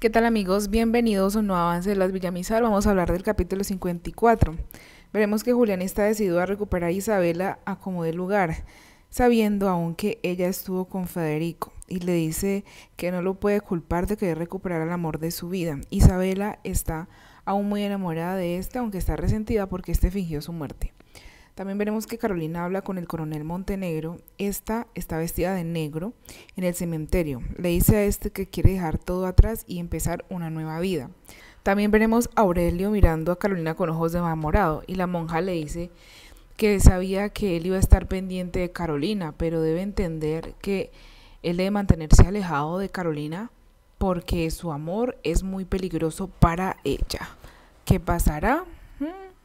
¿Qué tal amigos? Bienvenidos a un nuevo avance de las Villamizar. Vamos a hablar del capítulo 54. Veremos que Julián está decidido a recuperar a Isabela a como de lugar, sabiendo aún que ella estuvo con Federico y le dice que no lo puede culpar de querer recuperar el amor de su vida. Isabela está aún muy enamorada de este, aunque está resentida porque este fingió su muerte. También veremos que Carolina habla con el coronel Montenegro. Esta está vestida de negro en el cementerio. Le dice a este que quiere dejar todo atrás y empezar una nueva vida. También veremos a Aurelio mirando a Carolina con ojos de enamorado y la monja le dice que sabía que él iba a estar pendiente de Carolina, pero debe entender que él debe mantenerse alejado de Carolina porque su amor es muy peligroso para ella. ¿Qué pasará? Hmm.